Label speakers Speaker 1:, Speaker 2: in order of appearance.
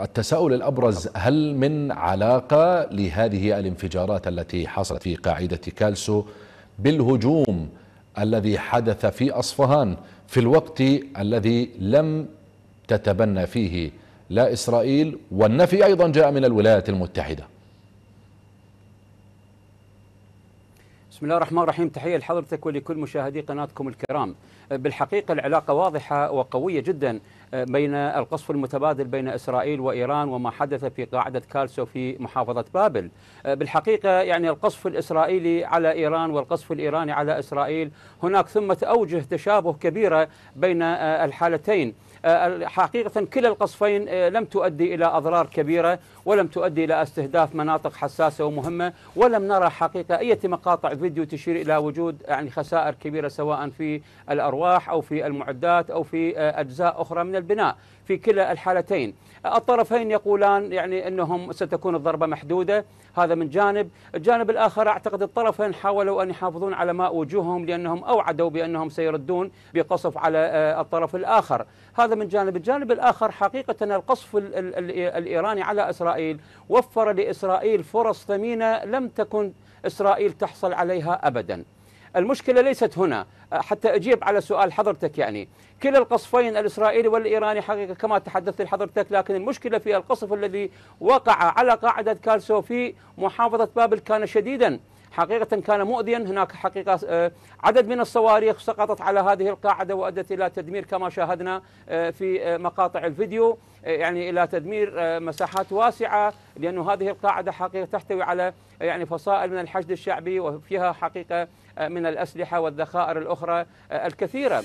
Speaker 1: التساؤل الأبرز هل من علاقة لهذه الانفجارات التي حصلت في قاعدة كالسو بالهجوم الذي حدث في أصفهان في الوقت الذي لم تتبنى فيه لا إسرائيل والنفي أيضا جاء من الولايات المتحدة
Speaker 2: بسم الله الرحمن الرحيم تحية لحضرتك ولكل مشاهدي قناتكم الكرام بالحقيقة العلاقة واضحة وقوية جدا بين القصف المتبادل بين إسرائيل وإيران وما حدث في قاعدة كالسو في محافظة بابل بالحقيقة يعني القصف الإسرائيلي على إيران والقصف الإيراني على إسرائيل هناك ثمة أوجه تشابه كبيرة بين الحالتين آه، حقيقة كلا القصفين آه، لم تؤدي إلى أضرار كبيرة ولم تؤدي إلى استهداف مناطق حساسة ومهمة ولم نرى حقيقة أي مقاطع فيديو تشير إلى وجود يعني خسائر كبيرة سواء في الأرواح أو في المعدات أو في آه، أجزاء أخرى من البناء في كلا الحالتين الطرفين يقولان يعني أنهم ستكون الضربة محدودة هذا من جانب الجانب الآخر أعتقد الطرفين حاولوا أن يحافظون على ماء وجوههم لأنهم أوعدوا بأنهم سيردون بقصف على الطرف الآخر هذا هذا من جانب الجانب الآخر حقيقة القصف الإيراني على إسرائيل وفر لإسرائيل فرص ثمينة لم تكن إسرائيل تحصل عليها أبدا المشكلة ليست هنا حتى أجيب على سؤال حضرتك يعني كلا القصفين الإسرائيلي والإيراني حقيقة كما تحدثت لحضرتك لكن المشكلة في القصف الذي وقع على قاعدة كالسو في محافظة بابل كان شديدا حقيقة كان مؤذيا هناك حقيقة آه، عدد من الصواريخ سقطت على هذه القاعدة وأدت إلى تدمير كما شاهدنا آه، في آه، مقاطع الفيديو يعني إلى تدمير مساحات واسعة لأن هذه القاعدة حقيقة تحتوي على يعني فصائل من الحشد الشعبي وفيها حقيقة من الأسلحة والذخائر الأخرى الكثيرة